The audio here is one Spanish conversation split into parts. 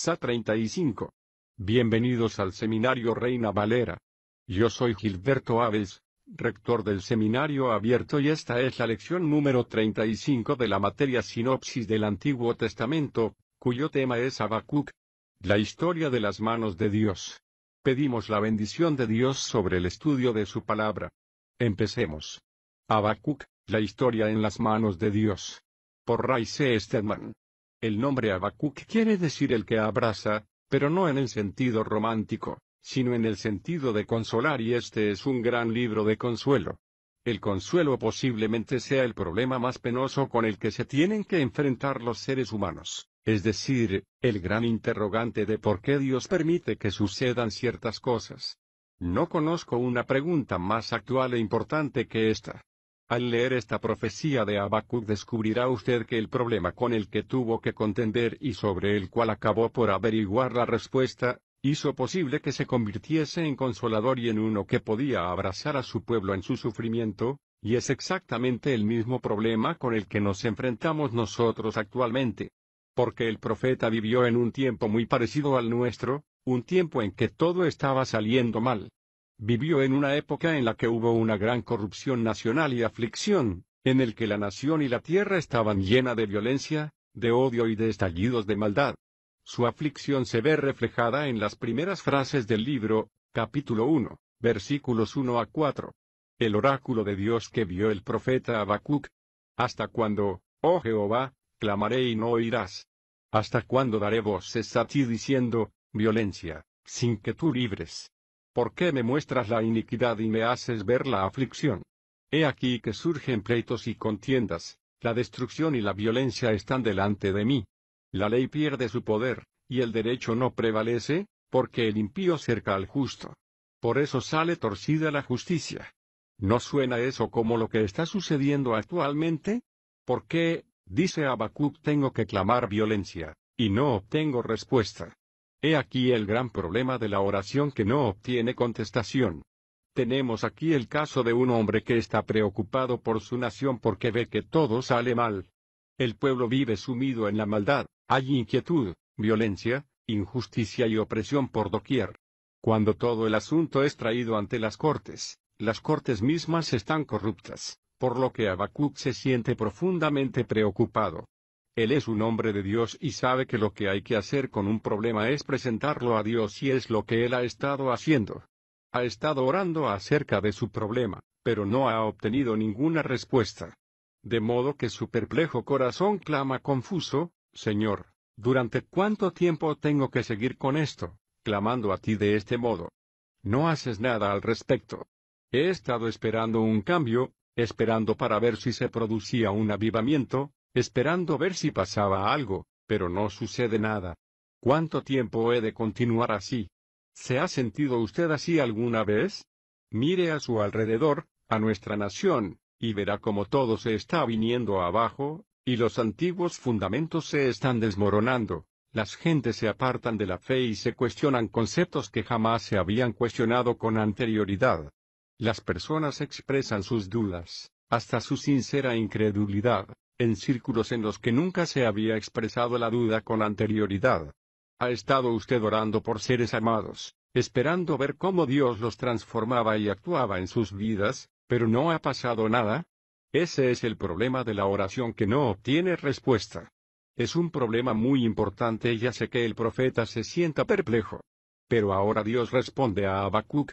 SA 35. Bienvenidos al Seminario Reina Valera. Yo soy Gilberto Aves, rector del Seminario Abierto y esta es la lección número 35 de la materia Sinopsis del Antiguo Testamento, cuyo tema es Habacuc. La historia de las manos de Dios. Pedimos la bendición de Dios sobre el estudio de su palabra. Empecemos. Habacuc, la historia en las manos de Dios. Por C. Stedman. El nombre Abacuc quiere decir el que abraza, pero no en el sentido romántico, sino en el sentido de consolar y este es un gran libro de consuelo. El consuelo posiblemente sea el problema más penoso con el que se tienen que enfrentar los seres humanos, es decir, el gran interrogante de por qué Dios permite que sucedan ciertas cosas. No conozco una pregunta más actual e importante que esta. Al leer esta profecía de Habacuc descubrirá usted que el problema con el que tuvo que contender y sobre el cual acabó por averiguar la respuesta, hizo posible que se convirtiese en consolador y en uno que podía abrazar a su pueblo en su sufrimiento, y es exactamente el mismo problema con el que nos enfrentamos nosotros actualmente. Porque el profeta vivió en un tiempo muy parecido al nuestro, un tiempo en que todo estaba saliendo mal vivió en una época en la que hubo una gran corrupción nacional y aflicción, en el que la nación y la tierra estaban llena de violencia, de odio y de estallidos de maldad. Su aflicción se ve reflejada en las primeras frases del libro, capítulo 1, versículos 1 a 4. El oráculo de Dios que vio el profeta Habacuc. ¿Hasta cuando, oh Jehová, clamaré y no oirás? ¿Hasta cuándo daré voces a ti diciendo, violencia, sin que tú libres? ¿Por qué me muestras la iniquidad y me haces ver la aflicción? He aquí que surgen pleitos y contiendas, la destrucción y la violencia están delante de mí. La ley pierde su poder, y el derecho no prevalece, porque el impío cerca al justo. Por eso sale torcida la justicia. ¿No suena eso como lo que está sucediendo actualmente? ¿Por qué, dice Habacuc, tengo que clamar violencia, y no obtengo respuesta? He aquí el gran problema de la oración que no obtiene contestación. Tenemos aquí el caso de un hombre que está preocupado por su nación porque ve que todo sale mal. El pueblo vive sumido en la maldad, hay inquietud, violencia, injusticia y opresión por doquier. Cuando todo el asunto es traído ante las cortes, las cortes mismas están corruptas, por lo que Habacuc se siente profundamente preocupado. Él es un hombre de Dios y sabe que lo que hay que hacer con un problema es presentarlo a Dios y es lo que él ha estado haciendo. Ha estado orando acerca de su problema, pero no ha obtenido ninguna respuesta. De modo que su perplejo corazón clama confuso, Señor, ¿durante cuánto tiempo tengo que seguir con esto, clamando a ti de este modo? No haces nada al respecto. He estado esperando un cambio, esperando para ver si se producía un avivamiento, esperando ver si pasaba algo, pero no sucede nada. ¿Cuánto tiempo he de continuar así? ¿Se ha sentido usted así alguna vez? Mire a su alrededor, a nuestra nación, y verá cómo todo se está viniendo abajo, y los antiguos fundamentos se están desmoronando. Las gentes se apartan de la fe y se cuestionan conceptos que jamás se habían cuestionado con anterioridad. Las personas expresan sus dudas, hasta su sincera incredulidad, en círculos en los que nunca se había expresado la duda con anterioridad. Ha estado usted orando por seres amados, esperando ver cómo Dios los transformaba y actuaba en sus vidas, pero no ha pasado nada. Ese es el problema de la oración que no obtiene respuesta. Es un problema muy importante y sé que el profeta se sienta perplejo. Pero ahora Dios responde a Abacuc.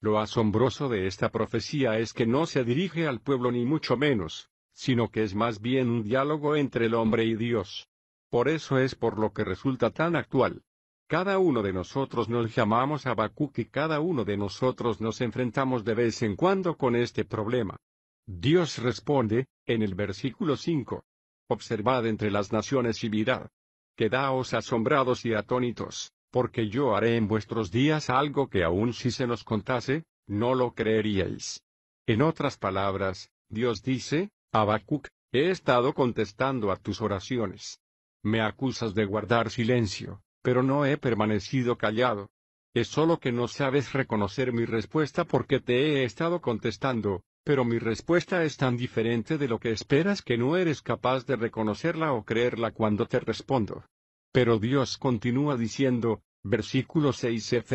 Lo asombroso de esta profecía es que no se dirige al pueblo ni mucho menos, sino que es más bien un diálogo entre el hombre y Dios. Por eso es por lo que resulta tan actual. Cada uno de nosotros nos llamamos a Bakú y cada uno de nosotros nos enfrentamos de vez en cuando con este problema. Dios responde, en el versículo 5. Observad entre las naciones y mirad. Quedaos asombrados y atónitos, porque yo haré en vuestros días algo que aun si se nos contase, no lo creeríais. En otras palabras, Dios dice, Abacuc, he estado contestando a tus oraciones. Me acusas de guardar silencio, pero no he permanecido callado. Es solo que no sabes reconocer mi respuesta porque te he estado contestando, pero mi respuesta es tan diferente de lo que esperas que no eres capaz de reconocerla o creerla cuando te respondo. Pero Dios continúa diciendo, versículo 6 ff,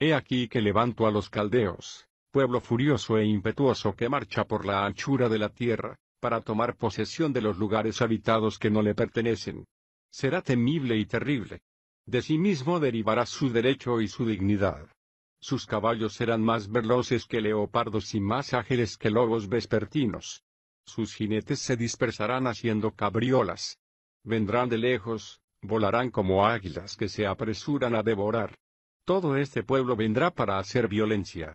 He aquí que levanto a los caldeos, pueblo furioso e impetuoso que marcha por la anchura de la tierra, para tomar posesión de los lugares habitados que no le pertenecen. Será temible y terrible. De sí mismo derivará su derecho y su dignidad. Sus caballos serán más veloces que leopardos y más ágiles que lobos vespertinos. Sus jinetes se dispersarán haciendo cabriolas. Vendrán de lejos, volarán como águilas que se apresuran a devorar. Todo este pueblo vendrá para hacer violencia.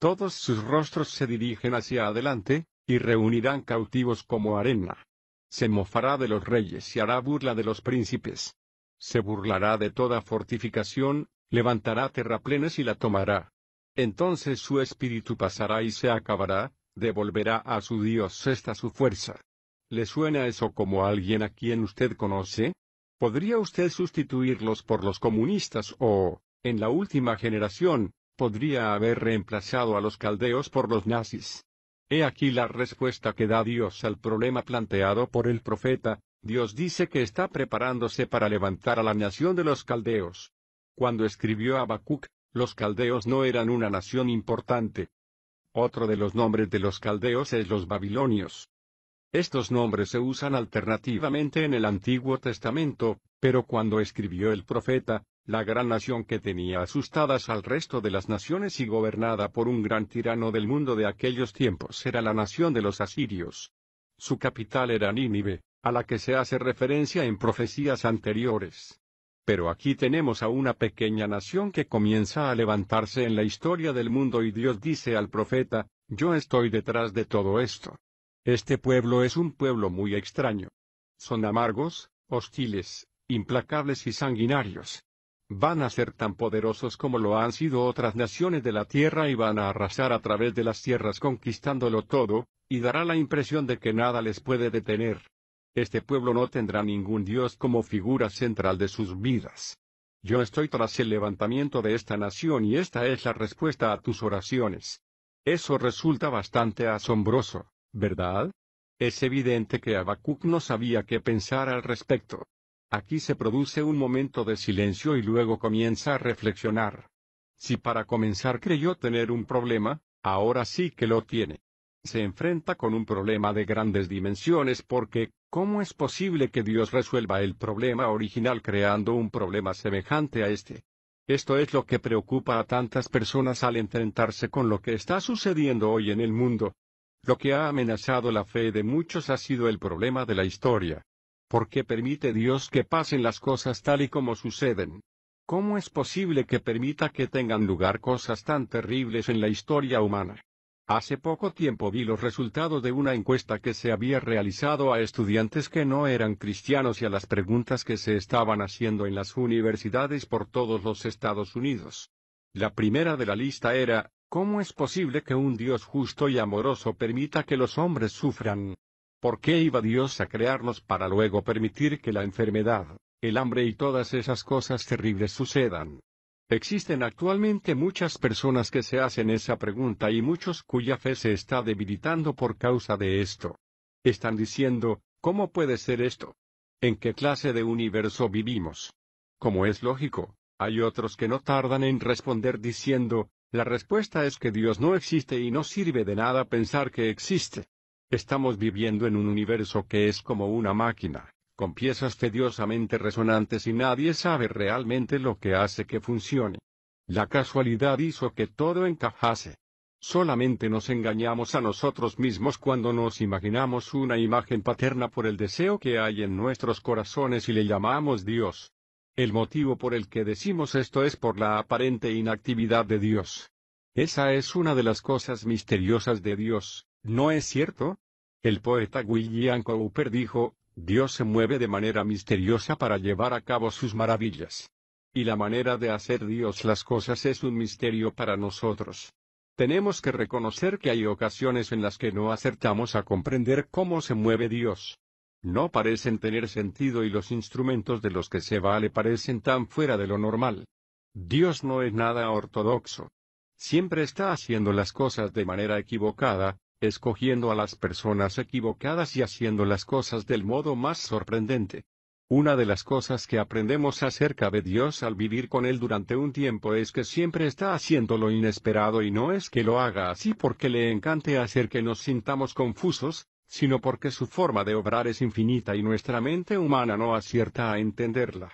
Todos sus rostros se dirigen hacia adelante, y reunirán cautivos como arena. Se mofará de los reyes y hará burla de los príncipes. Se burlará de toda fortificación, levantará terraplenes y la tomará. Entonces su espíritu pasará y se acabará, devolverá a su Dios esta su fuerza. ¿Le suena eso como alguien a quien usted conoce? ¿Podría usted sustituirlos por los comunistas o, en la última generación, podría haber reemplazado a los caldeos por los nazis. He aquí la respuesta que da Dios al problema planteado por el profeta, Dios dice que está preparándose para levantar a la nación de los caldeos. Cuando escribió Habacuc, los caldeos no eran una nación importante. Otro de los nombres de los caldeos es los babilonios. Estos nombres se usan alternativamente en el Antiguo Testamento, pero cuando escribió el profeta, la gran nación que tenía asustadas al resto de las naciones y gobernada por un gran tirano del mundo de aquellos tiempos era la nación de los asirios. Su capital era Nínive, a la que se hace referencia en profecías anteriores. Pero aquí tenemos a una pequeña nación que comienza a levantarse en la historia del mundo y Dios dice al profeta, yo estoy detrás de todo esto. Este pueblo es un pueblo muy extraño. Son amargos, hostiles, implacables y sanguinarios van a ser tan poderosos como lo han sido otras naciones de la tierra y van a arrasar a través de las tierras conquistándolo todo, y dará la impresión de que nada les puede detener. Este pueblo no tendrá ningún dios como figura central de sus vidas. Yo estoy tras el levantamiento de esta nación y esta es la respuesta a tus oraciones. Eso resulta bastante asombroso, ¿verdad? Es evidente que Habacuc no sabía qué pensar al respecto. Aquí se produce un momento de silencio y luego comienza a reflexionar. Si para comenzar creyó tener un problema, ahora sí que lo tiene. Se enfrenta con un problema de grandes dimensiones porque, ¿cómo es posible que Dios resuelva el problema original creando un problema semejante a este? Esto es lo que preocupa a tantas personas al enfrentarse con lo que está sucediendo hoy en el mundo. Lo que ha amenazado la fe de muchos ha sido el problema de la historia qué permite Dios que pasen las cosas tal y como suceden. ¿Cómo es posible que permita que tengan lugar cosas tan terribles en la historia humana? Hace poco tiempo vi los resultados de una encuesta que se había realizado a estudiantes que no eran cristianos y a las preguntas que se estaban haciendo en las universidades por todos los Estados Unidos. La primera de la lista era, ¿cómo es posible que un Dios justo y amoroso permita que los hombres sufran? ¿Por qué iba Dios a crearnos para luego permitir que la enfermedad, el hambre y todas esas cosas terribles sucedan? Existen actualmente muchas personas que se hacen esa pregunta y muchos cuya fe se está debilitando por causa de esto. Están diciendo, ¿cómo puede ser esto? ¿En qué clase de universo vivimos? Como es lógico, hay otros que no tardan en responder diciendo, la respuesta es que Dios no existe y no sirve de nada pensar que existe. Estamos viviendo en un universo que es como una máquina, con piezas tediosamente resonantes y nadie sabe realmente lo que hace que funcione. La casualidad hizo que todo encajase. Solamente nos engañamos a nosotros mismos cuando nos imaginamos una imagen paterna por el deseo que hay en nuestros corazones y le llamamos Dios. El motivo por el que decimos esto es por la aparente inactividad de Dios. Esa es una de las cosas misteriosas de Dios, ¿No es cierto? El poeta William Cooper dijo, Dios se mueve de manera misteriosa para llevar a cabo sus maravillas. Y la manera de hacer Dios las cosas es un misterio para nosotros. Tenemos que reconocer que hay ocasiones en las que no acertamos a comprender cómo se mueve Dios. No parecen tener sentido y los instrumentos de los que se vale parecen tan fuera de lo normal. Dios no es nada ortodoxo. Siempre está haciendo las cosas de manera equivocada, escogiendo a las personas equivocadas y haciendo las cosas del modo más sorprendente. Una de las cosas que aprendemos acerca de Dios al vivir con Él durante un tiempo es que siempre está haciendo lo inesperado y no es que lo haga así porque le encante hacer que nos sintamos confusos, sino porque su forma de obrar es infinita y nuestra mente humana no acierta a entenderla.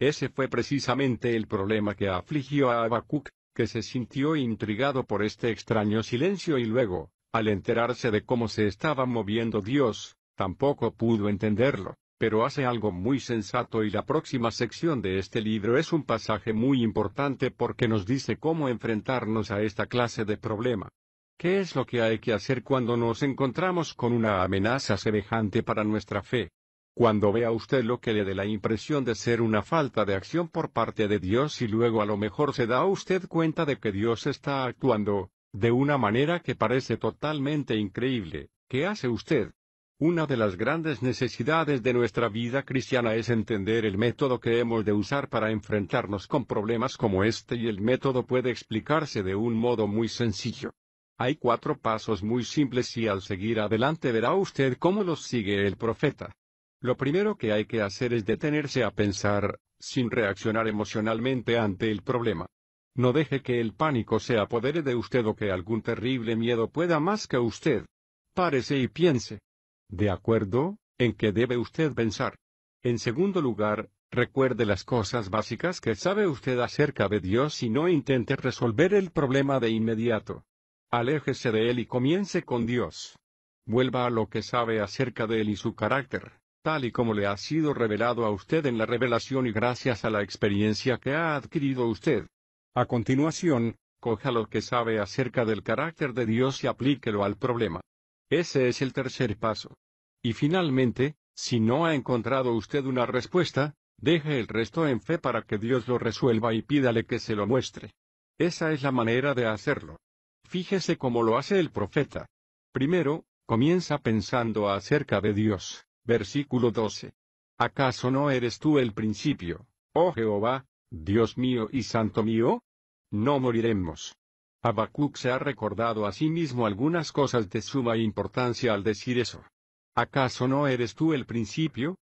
Ese fue precisamente el problema que afligió a Habacuc, que se sintió intrigado por este extraño silencio y luego, al enterarse de cómo se estaba moviendo Dios, tampoco pudo entenderlo, pero hace algo muy sensato y la próxima sección de este libro es un pasaje muy importante porque nos dice cómo enfrentarnos a esta clase de problema. ¿Qué es lo que hay que hacer cuando nos encontramos con una amenaza semejante para nuestra fe? Cuando vea usted lo que le dé la impresión de ser una falta de acción por parte de Dios y luego a lo mejor se da usted cuenta de que Dios está actuando, de una manera que parece totalmente increíble, ¿qué hace usted? Una de las grandes necesidades de nuestra vida cristiana es entender el método que hemos de usar para enfrentarnos con problemas como este y el método puede explicarse de un modo muy sencillo. Hay cuatro pasos muy simples y al seguir adelante verá usted cómo los sigue el profeta. Lo primero que hay que hacer es detenerse a pensar, sin reaccionar emocionalmente ante el problema. No deje que el pánico se apodere de usted o que algún terrible miedo pueda más que usted. Párese y piense. De acuerdo, en qué debe usted pensar. En segundo lugar, recuerde las cosas básicas que sabe usted acerca de Dios y no intente resolver el problema de inmediato. Aléjese de él y comience con Dios. Vuelva a lo que sabe acerca de él y su carácter, tal y como le ha sido revelado a usted en la revelación y gracias a la experiencia que ha adquirido usted. A continuación, coja lo que sabe acerca del carácter de Dios y aplíquelo al problema. Ese es el tercer paso. Y finalmente, si no ha encontrado usted una respuesta, deje el resto en fe para que Dios lo resuelva y pídale que se lo muestre. Esa es la manera de hacerlo. Fíjese cómo lo hace el profeta. Primero, comienza pensando acerca de Dios. Versículo 12. ¿Acaso no eres tú el principio, oh Jehová, Dios mío y santo mío, no moriremos. Habacuc se ha recordado a sí mismo algunas cosas de suma importancia al decir eso. ¿Acaso no eres tú el principio?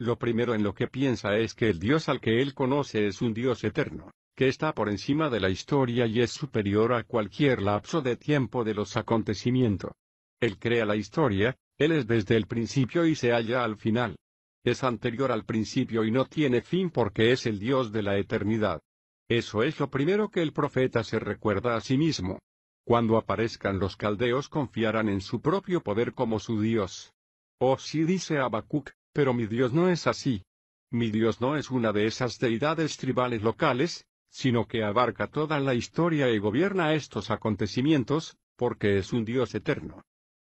Lo primero en lo que piensa es que el Dios al que él conoce es un Dios eterno, que está por encima de la historia y es superior a cualquier lapso de tiempo de los acontecimientos. Él crea la historia, él es desde el principio y se halla al final, es anterior al principio y no tiene fin porque es el Dios de la eternidad. Eso es lo primero que el profeta se recuerda a sí mismo. Cuando aparezcan los caldeos confiarán en su propio poder como su Dios. Oh sí dice Abacuc, pero mi Dios no es así. Mi Dios no es una de esas deidades tribales locales, sino que abarca toda la historia y gobierna estos acontecimientos, porque es un Dios eterno.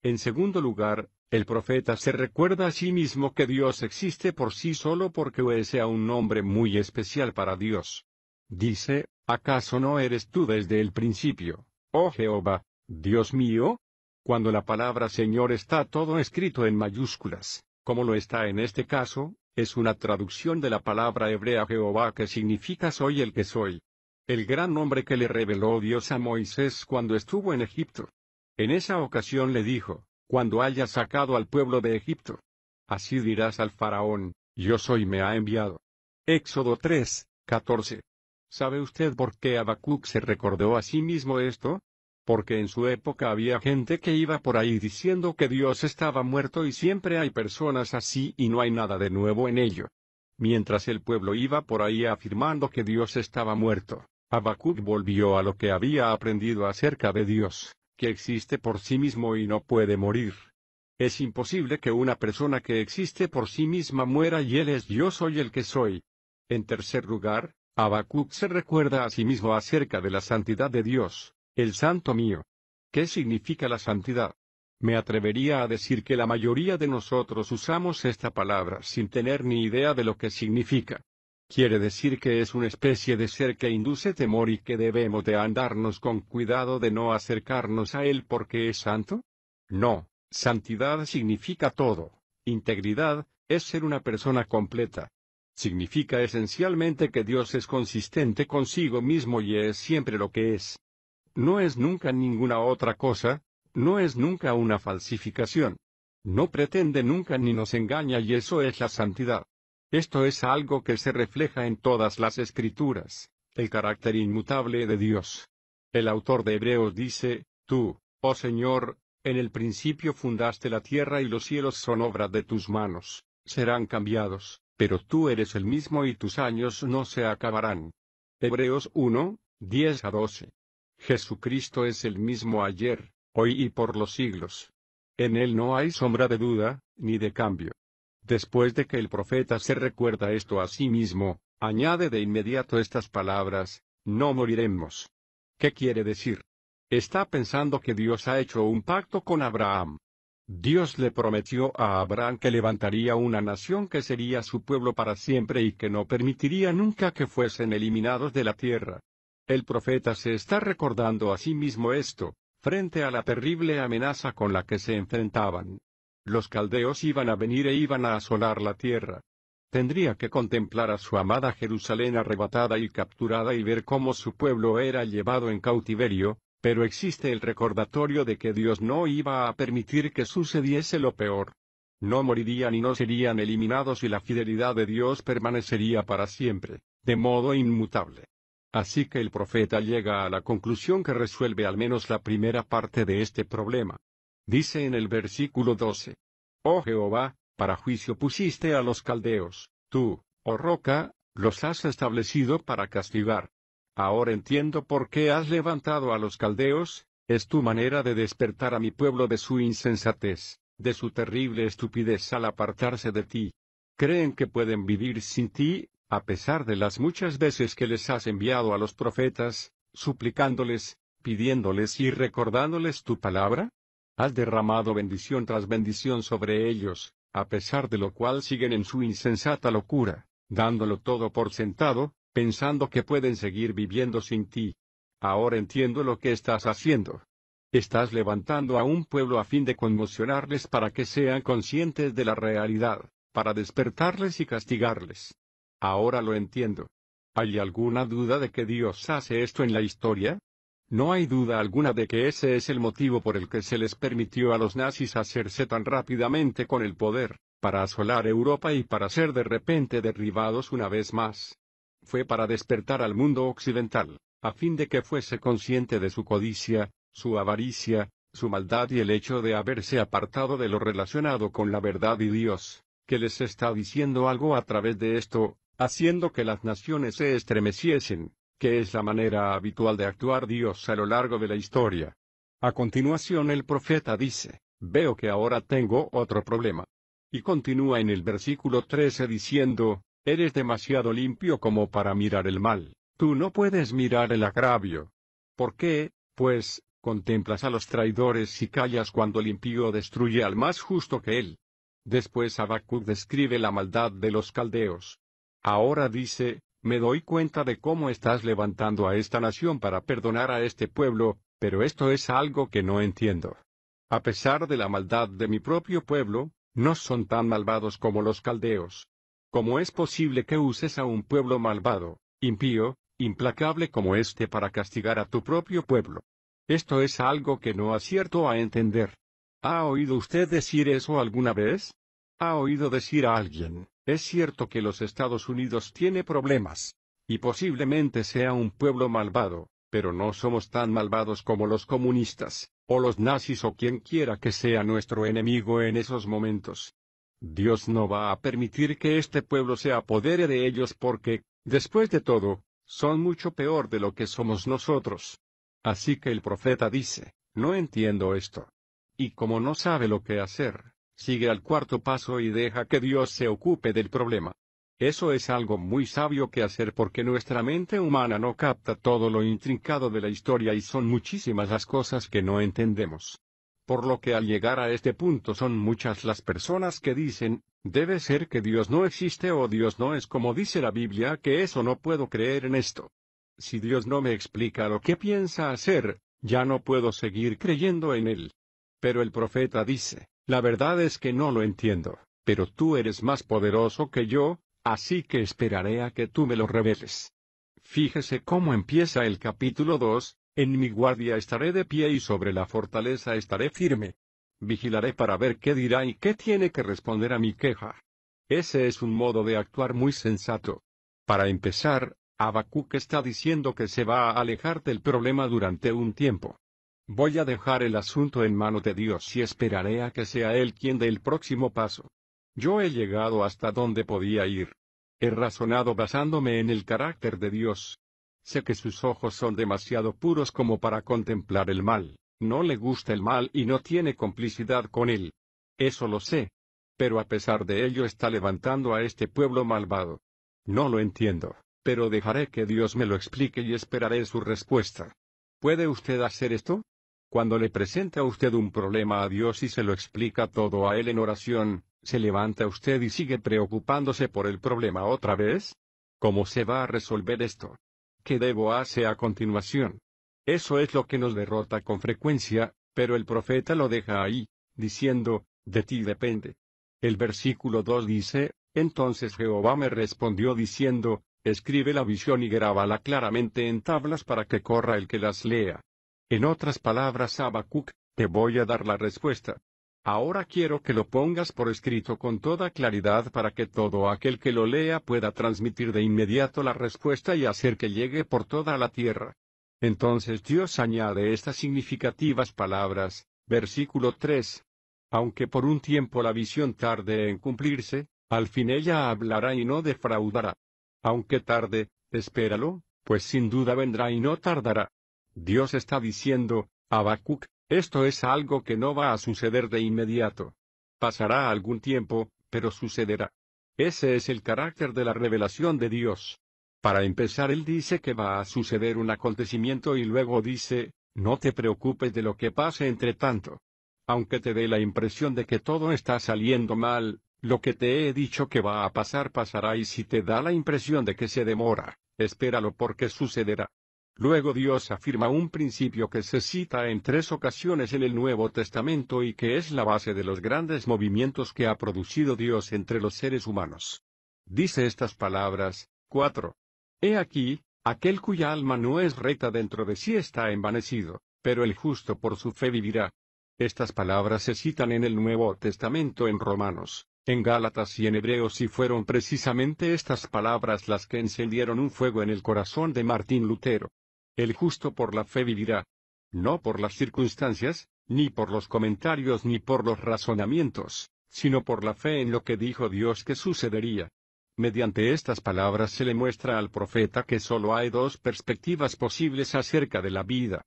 En segundo lugar, el profeta se recuerda a sí mismo que Dios existe por sí solo porque ese a un nombre muy especial para Dios. Dice, ¿acaso no eres tú desde el principio, oh Jehová, Dios mío? Cuando la palabra Señor está todo escrito en mayúsculas, como lo está en este caso, es una traducción de la palabra hebrea Jehová que significa soy el que soy. El gran nombre que le reveló Dios a Moisés cuando estuvo en Egipto. En esa ocasión le dijo, Cuando hayas sacado al pueblo de Egipto, así dirás al faraón, Yo soy me ha enviado. Éxodo 3, 14. ¿Sabe usted por qué Habacuc se recordó a sí mismo esto? Porque en su época había gente que iba por ahí diciendo que Dios estaba muerto y siempre hay personas así y no hay nada de nuevo en ello. Mientras el pueblo iba por ahí afirmando que Dios estaba muerto, Habacuc volvió a lo que había aprendido acerca de Dios, que existe por sí mismo y no puede morir. Es imposible que una persona que existe por sí misma muera y él es yo soy el que soy. En tercer lugar, Abacuc se recuerda a sí mismo acerca de la santidad de Dios, el santo mío. ¿Qué significa la santidad? Me atrevería a decir que la mayoría de nosotros usamos esta palabra sin tener ni idea de lo que significa. Quiere decir que es una especie de ser que induce temor y que debemos de andarnos con cuidado de no acercarnos a él porque es santo? No, santidad significa todo. Integridad, es ser una persona completa. Significa esencialmente que Dios es consistente consigo mismo y es siempre lo que es. No es nunca ninguna otra cosa, no es nunca una falsificación. No pretende nunca ni nos engaña y eso es la santidad. Esto es algo que se refleja en todas las escrituras, el carácter inmutable de Dios. El autor de Hebreos dice, Tú, oh Señor, en el principio fundaste la tierra y los cielos son obra de tus manos, serán cambiados, pero tú eres el mismo y tus años no se acabarán. Hebreos 1, 10 a 12. Jesucristo es el mismo ayer, hoy y por los siglos. En él no hay sombra de duda, ni de cambio. Después de que el profeta se recuerda esto a sí mismo, añade de inmediato estas palabras, no moriremos. ¿Qué quiere decir? Está pensando que Dios ha hecho un pacto con Abraham. Dios le prometió a Abraham que levantaría una nación que sería su pueblo para siempre y que no permitiría nunca que fuesen eliminados de la tierra. El profeta se está recordando a sí mismo esto, frente a la terrible amenaza con la que se enfrentaban. Los caldeos iban a venir e iban a asolar la tierra. Tendría que contemplar a su amada Jerusalén arrebatada y capturada y ver cómo su pueblo era llevado en cautiverio, pero existe el recordatorio de que Dios no iba a permitir que sucediese lo peor. No morirían y no serían eliminados y la fidelidad de Dios permanecería para siempre, de modo inmutable. Así que el profeta llega a la conclusión que resuelve al menos la primera parte de este problema. Dice en el versículo 12. Oh Jehová, para juicio pusiste a los caldeos, tú, oh roca, los has establecido para castigar. Ahora entiendo por qué has levantado a los caldeos, es tu manera de despertar a mi pueblo de su insensatez, de su terrible estupidez al apartarse de ti. Creen que pueden vivir sin ti, a pesar de las muchas veces que les has enviado a los profetas, suplicándoles, pidiéndoles y recordándoles tu palabra? Has derramado bendición tras bendición sobre ellos, a pesar de lo cual siguen en su insensata locura, dándolo todo por sentado, pensando que pueden seguir viviendo sin ti. Ahora entiendo lo que estás haciendo. Estás levantando a un pueblo a fin de conmocionarles para que sean conscientes de la realidad, para despertarles y castigarles. Ahora lo entiendo. ¿Hay alguna duda de que Dios hace esto en la historia? No hay duda alguna de que ese es el motivo por el que se les permitió a los nazis hacerse tan rápidamente con el poder, para asolar Europa y para ser de repente derribados una vez más. Fue para despertar al mundo occidental, a fin de que fuese consciente de su codicia, su avaricia, su maldad y el hecho de haberse apartado de lo relacionado con la verdad y Dios, que les está diciendo algo a través de esto, haciendo que las naciones se estremeciesen, que es la manera habitual de actuar Dios a lo largo de la historia. A continuación el profeta dice, veo que ahora tengo otro problema. Y continúa en el versículo 13 diciendo, eres demasiado limpio como para mirar el mal, tú no puedes mirar el agravio. ¿Por qué, pues, contemplas a los traidores y callas cuando el impío destruye al más justo que él? Después Habacuc describe la maldad de los caldeos. Ahora dice, me doy cuenta de cómo estás levantando a esta nación para perdonar a este pueblo, pero esto es algo que no entiendo. A pesar de la maldad de mi propio pueblo, no son tan malvados como los caldeos. ¿Cómo es posible que uses a un pueblo malvado, impío, implacable como este para castigar a tu propio pueblo? Esto es algo que no acierto a entender. ¿Ha oído usted decir eso alguna vez? ¿Ha oído decir a alguien, es cierto que los Estados Unidos tiene problemas. Y posiblemente sea un pueblo malvado, pero no somos tan malvados como los comunistas, o los nazis o quien quiera que sea nuestro enemigo en esos momentos. Dios no va a permitir que este pueblo se apodere de ellos porque, después de todo, son mucho peor de lo que somos nosotros. Así que el profeta dice, no entiendo esto. Y como no sabe lo que hacer, sigue al cuarto paso y deja que Dios se ocupe del problema. Eso es algo muy sabio que hacer porque nuestra mente humana no capta todo lo intrincado de la historia y son muchísimas las cosas que no entendemos. Por lo que al llegar a este punto son muchas las personas que dicen, debe ser que Dios no existe o Dios no es como dice la Biblia que eso no puedo creer en esto. Si Dios no me explica lo que piensa hacer, ya no puedo seguir creyendo en él. Pero el profeta dice, la verdad es que no lo entiendo, pero tú eres más poderoso que yo, así que esperaré a que tú me lo reveles. Fíjese cómo empieza el capítulo 2, en mi guardia estaré de pie y sobre la fortaleza estaré firme. Vigilaré para ver qué dirá y qué tiene que responder a mi queja. Ese es un modo de actuar muy sensato. Para empezar, Abacuc está diciendo que se va a alejar del problema durante un tiempo. Voy a dejar el asunto en mano de Dios y esperaré a que sea Él quien dé el próximo paso. Yo he llegado hasta donde podía ir. He razonado basándome en el carácter de Dios. Sé que sus ojos son demasiado puros como para contemplar el mal, no le gusta el mal y no tiene complicidad con él. Eso lo sé. Pero a pesar de ello está levantando a este pueblo malvado. No lo entiendo, pero dejaré que Dios me lo explique y esperaré su respuesta. ¿Puede usted hacer esto? Cuando le presenta a usted un problema a Dios y se lo explica todo a Él en oración, ¿se levanta usted y sigue preocupándose por el problema otra vez? ¿Cómo se va a resolver esto? ¿Qué debo hacer a continuación? Eso es lo que nos derrota con frecuencia, pero el profeta lo deja ahí, diciendo, de ti depende. El versículo 2 dice, entonces Jehová me respondió diciendo, escribe la visión y grábala claramente en tablas para que corra el que las lea. En otras palabras, Habacuc, te voy a dar la respuesta. Ahora quiero que lo pongas por escrito con toda claridad para que todo aquel que lo lea pueda transmitir de inmediato la respuesta y hacer que llegue por toda la tierra. Entonces Dios añade estas significativas palabras, versículo 3. Aunque por un tiempo la visión tarde en cumplirse, al fin ella hablará y no defraudará. Aunque tarde, espéralo, pues sin duda vendrá y no tardará. Dios está diciendo, Habacuc, esto es algo que no va a suceder de inmediato. Pasará algún tiempo, pero sucederá. Ese es el carácter de la revelación de Dios. Para empezar, él dice que va a suceder un acontecimiento y luego dice, no te preocupes de lo que pase entre tanto. Aunque te dé la impresión de que todo está saliendo mal, lo que te he dicho que va a pasar pasará y si te da la impresión de que se demora, espéralo porque sucederá. Luego Dios afirma un principio que se cita en tres ocasiones en el Nuevo Testamento y que es la base de los grandes movimientos que ha producido Dios entre los seres humanos. Dice estas palabras, 4. He aquí, aquel cuya alma no es recta dentro de sí está envanecido, pero el justo por su fe vivirá. Estas palabras se citan en el Nuevo Testamento en Romanos, en Gálatas y en Hebreos y fueron precisamente estas palabras las que encendieron un fuego en el corazón de Martín Lutero. El justo por la fe vivirá. No por las circunstancias, ni por los comentarios ni por los razonamientos, sino por la fe en lo que dijo Dios que sucedería. Mediante estas palabras se le muestra al profeta que solo hay dos perspectivas posibles acerca de la vida.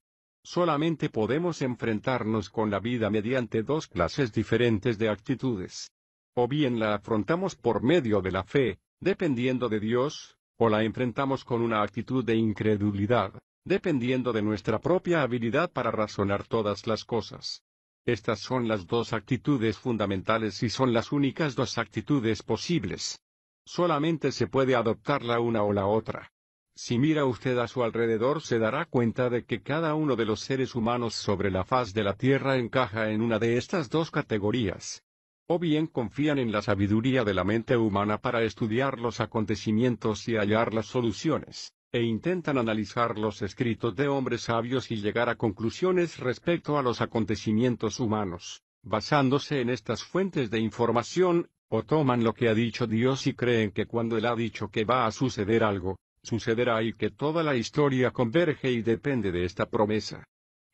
Solamente podemos enfrentarnos con la vida mediante dos clases diferentes de actitudes. O bien la afrontamos por medio de la fe, dependiendo de Dios, o la enfrentamos con una actitud de incredulidad, dependiendo de nuestra propia habilidad para razonar todas las cosas. Estas son las dos actitudes fundamentales y son las únicas dos actitudes posibles. Solamente se puede adoptar la una o la otra. Si mira usted a su alrededor se dará cuenta de que cada uno de los seres humanos sobre la faz de la Tierra encaja en una de estas dos categorías. O bien confían en la sabiduría de la mente humana para estudiar los acontecimientos y hallar las soluciones e intentan analizar los escritos de hombres sabios y llegar a conclusiones respecto a los acontecimientos humanos, basándose en estas fuentes de información, o toman lo que ha dicho Dios y creen que cuando Él ha dicho que va a suceder algo, sucederá y que toda la historia converge y depende de esta promesa.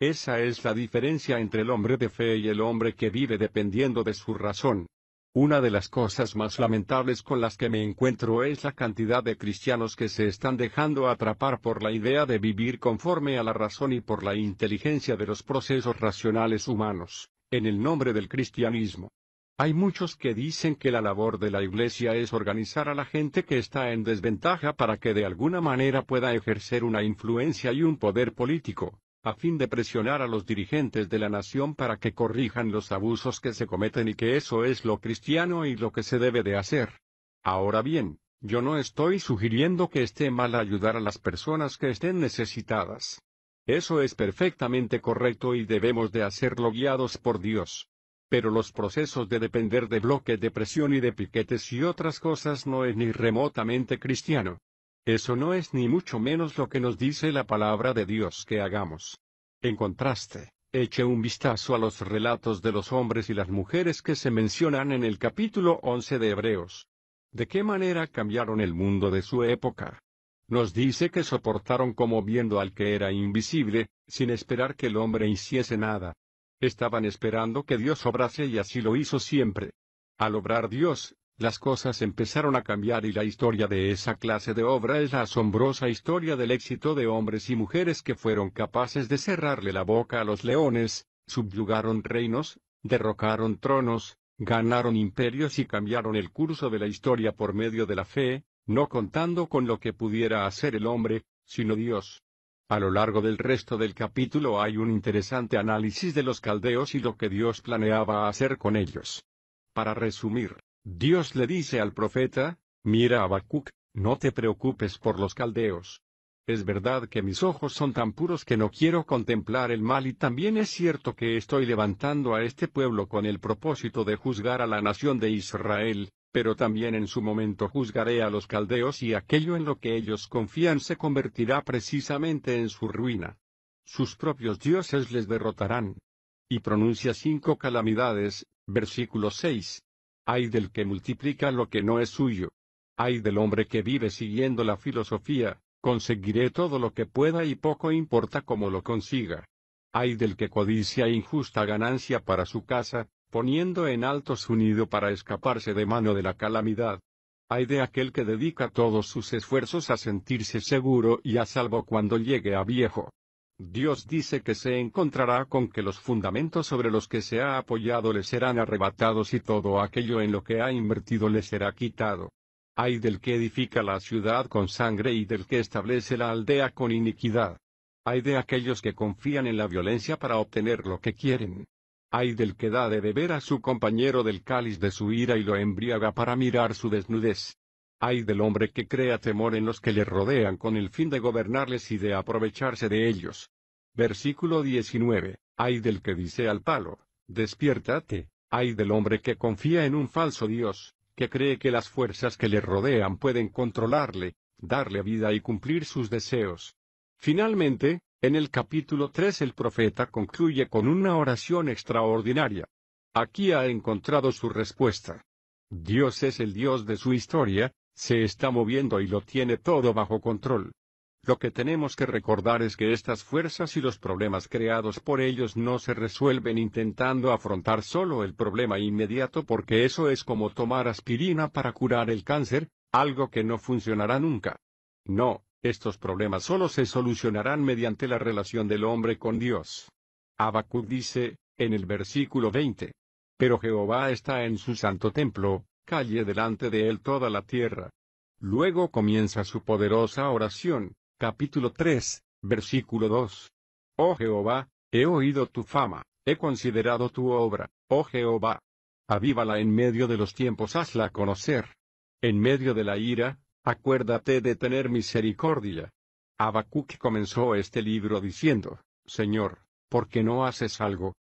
Esa es la diferencia entre el hombre de fe y el hombre que vive dependiendo de su razón, una de las cosas más lamentables con las que me encuentro es la cantidad de cristianos que se están dejando atrapar por la idea de vivir conforme a la razón y por la inteligencia de los procesos racionales humanos, en el nombre del cristianismo. Hay muchos que dicen que la labor de la Iglesia es organizar a la gente que está en desventaja para que de alguna manera pueda ejercer una influencia y un poder político a fin de presionar a los dirigentes de la nación para que corrijan los abusos que se cometen y que eso es lo cristiano y lo que se debe de hacer. Ahora bien, yo no estoy sugiriendo que esté mal ayudar a las personas que estén necesitadas. Eso es perfectamente correcto y debemos de hacerlo guiados por Dios. Pero los procesos de depender de bloques de presión y de piquetes y otras cosas no es ni remotamente cristiano. Eso no es ni mucho menos lo que nos dice la palabra de Dios que hagamos. En contraste, eche un vistazo a los relatos de los hombres y las mujeres que se mencionan en el capítulo 11 de Hebreos. ¿De qué manera cambiaron el mundo de su época? Nos dice que soportaron como viendo al que era invisible, sin esperar que el hombre hiciese nada. Estaban esperando que Dios obrase y así lo hizo siempre. Al obrar Dios, las cosas empezaron a cambiar y la historia de esa clase de obra es la asombrosa historia del éxito de hombres y mujeres que fueron capaces de cerrarle la boca a los leones, subyugaron reinos, derrocaron tronos, ganaron imperios y cambiaron el curso de la historia por medio de la fe, no contando con lo que pudiera hacer el hombre, sino Dios. A lo largo del resto del capítulo hay un interesante análisis de los caldeos y lo que Dios planeaba hacer con ellos. Para resumir, Dios le dice al profeta, mira Abacuc, no te preocupes por los caldeos. Es verdad que mis ojos son tan puros que no quiero contemplar el mal y también es cierto que estoy levantando a este pueblo con el propósito de juzgar a la nación de Israel, pero también en su momento juzgaré a los caldeos y aquello en lo que ellos confían se convertirá precisamente en su ruina. Sus propios dioses les derrotarán. Y pronuncia cinco calamidades, versículo 6, Ay del que multiplica lo que no es suyo. Ay del hombre que vive siguiendo la filosofía, conseguiré todo lo que pueda y poco importa cómo lo consiga. Ay del que codicia injusta ganancia para su casa, poniendo en alto su nido para escaparse de mano de la calamidad. Ay de aquel que dedica todos sus esfuerzos a sentirse seguro y a salvo cuando llegue a viejo. Dios dice que se encontrará con que los fundamentos sobre los que se ha apoyado le serán arrebatados y todo aquello en lo que ha invertido le será quitado. Ay del que edifica la ciudad con sangre y del que establece la aldea con iniquidad. Ay de aquellos que confían en la violencia para obtener lo que quieren. Ay del que da de beber a su compañero del cáliz de su ira y lo embriaga para mirar su desnudez hay del hombre que crea temor en los que le rodean con el fin de gobernarles y de aprovecharse de ellos. Versículo 19. Ay del que dice al palo, despiértate. Ay del hombre que confía en un falso Dios, que cree que las fuerzas que le rodean pueden controlarle, darle vida y cumplir sus deseos. Finalmente, en el capítulo 3 el profeta concluye con una oración extraordinaria. Aquí ha encontrado su respuesta. Dios es el Dios de su historia, se está moviendo y lo tiene todo bajo control. Lo que tenemos que recordar es que estas fuerzas y los problemas creados por ellos no se resuelven intentando afrontar solo el problema inmediato porque eso es como tomar aspirina para curar el cáncer, algo que no funcionará nunca. No, estos problemas solo se solucionarán mediante la relación del hombre con Dios. Habacuc dice, en el versículo 20. Pero Jehová está en su santo templo, calle delante de él toda la tierra. Luego comienza su poderosa oración, capítulo 3, versículo 2. Oh Jehová, he oído tu fama, he considerado tu obra, oh Jehová. Avívala en medio de los tiempos, hazla conocer. En medio de la ira, acuérdate de tener misericordia. Habacuc comenzó este libro diciendo, Señor, ¿por qué no haces algo?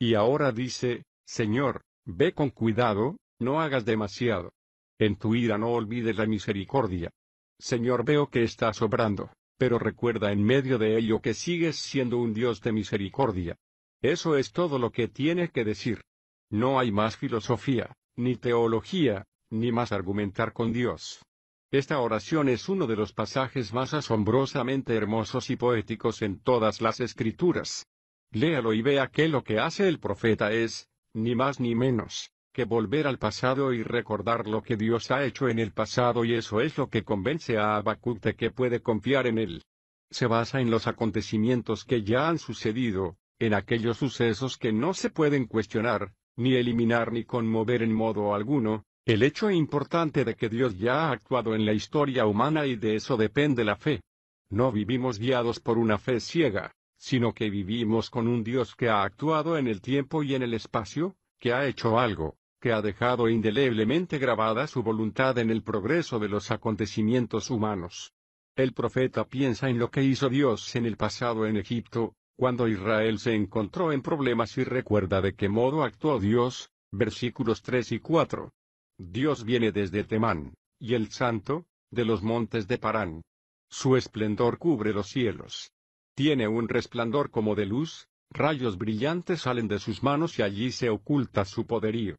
Y ahora dice, Señor, ve con cuidado, no hagas demasiado. En tu ira no olvides la misericordia. Señor, veo que estás obrando, pero recuerda en medio de ello que sigues siendo un Dios de misericordia. Eso es todo lo que tiene que decir. No hay más filosofía, ni teología, ni más argumentar con Dios. Esta oración es uno de los pasajes más asombrosamente hermosos y poéticos en todas las escrituras. Léalo y vea que lo que hace el profeta es, ni más ni menos, que volver al pasado y recordar lo que Dios ha hecho en el pasado y eso es lo que convence a Habacuc de que puede confiar en él. Se basa en los acontecimientos que ya han sucedido, en aquellos sucesos que no se pueden cuestionar, ni eliminar ni conmover en modo alguno, el hecho importante de que Dios ya ha actuado en la historia humana y de eso depende la fe. No vivimos guiados por una fe ciega, sino que vivimos con un Dios que ha actuado en el tiempo y en el espacio, que ha hecho algo, que ha dejado indeleblemente grabada su voluntad en el progreso de los acontecimientos humanos. El profeta piensa en lo que hizo Dios en el pasado en Egipto, cuando Israel se encontró en problemas y recuerda de qué modo actuó Dios, versículos 3 y 4. Dios viene desde Temán, y el santo, de los montes de Parán. Su esplendor cubre los cielos. Tiene un resplandor como de luz, rayos brillantes salen de sus manos y allí se oculta su poderío.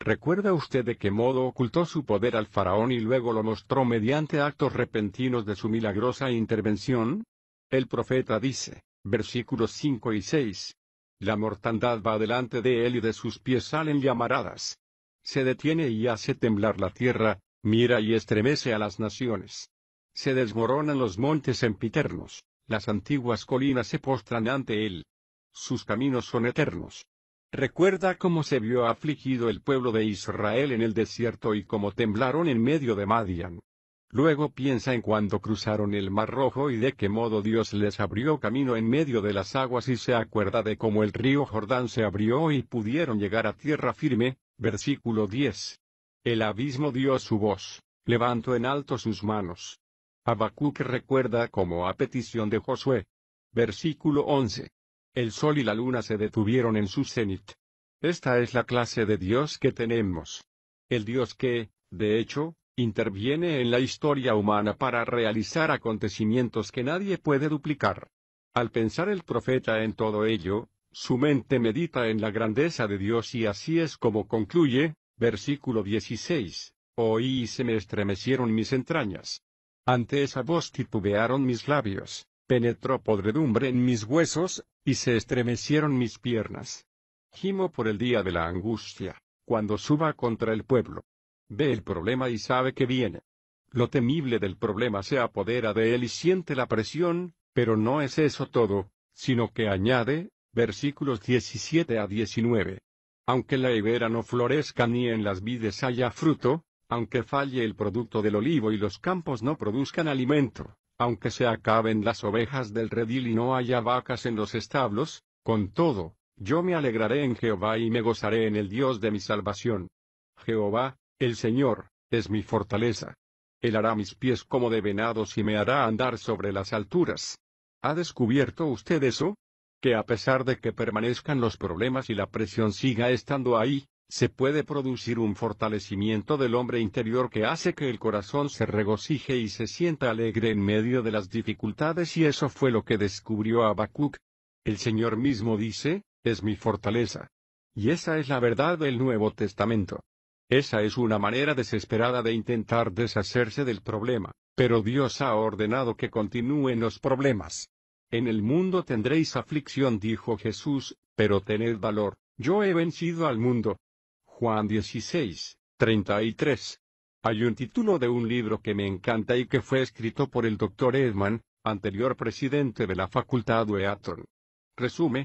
¿Recuerda usted de qué modo ocultó su poder al faraón y luego lo mostró mediante actos repentinos de su milagrosa intervención? El profeta dice, versículos 5 y 6. La mortandad va delante de él y de sus pies salen llamaradas. Se detiene y hace temblar la tierra, mira y estremece a las naciones. Se desmoronan los montes empiternos, las antiguas colinas se postran ante él. Sus caminos son eternos, Recuerda cómo se vio afligido el pueblo de Israel en el desierto y cómo temblaron en medio de Madian. Luego piensa en cuando cruzaron el Mar Rojo y de qué modo Dios les abrió camino en medio de las aguas y se acuerda de cómo el río Jordán se abrió y pudieron llegar a tierra firme. Versículo 10. El abismo dio su voz, levantó en alto sus manos. Habacuc recuerda como a petición de Josué. Versículo 11. El sol y la luna se detuvieron en su cenit. Esta es la clase de Dios que tenemos. El Dios que, de hecho, interviene en la historia humana para realizar acontecimientos que nadie puede duplicar. Al pensar el profeta en todo ello, su mente medita en la grandeza de Dios y así es como concluye, versículo 16, oí y se me estremecieron mis entrañas. Ante esa voz titubearon mis labios, penetró podredumbre en mis huesos, y se estremecieron mis piernas. Gimo por el día de la angustia, cuando suba contra el pueblo. Ve el problema y sabe que viene. Lo temible del problema se apodera de él y siente la presión, pero no es eso todo, sino que añade, versículos 17 a 19. Aunque la higuera no florezca ni en las vides haya fruto, aunque falle el producto del olivo y los campos no produzcan alimento, aunque se acaben las ovejas del redil y no haya vacas en los establos, con todo, yo me alegraré en Jehová y me gozaré en el Dios de mi salvación. Jehová, el Señor, es mi fortaleza. Él hará mis pies como de venados y me hará andar sobre las alturas. ¿Ha descubierto usted eso? Que a pesar de que permanezcan los problemas y la presión siga estando ahí, se puede producir un fortalecimiento del hombre interior que hace que el corazón se regocije y se sienta alegre en medio de las dificultades y eso fue lo que descubrió Abacuc. El Señor mismo dice, es mi fortaleza. Y esa es la verdad del Nuevo Testamento. Esa es una manera desesperada de intentar deshacerse del problema, pero Dios ha ordenado que continúen los problemas. En el mundo tendréis aflicción, dijo Jesús, pero tened valor, yo he vencido al mundo. Juan 16, 33. Hay un título de un libro que me encanta y que fue escrito por el Dr. Edman, anterior presidente de la Facultad de Eaton. Resume,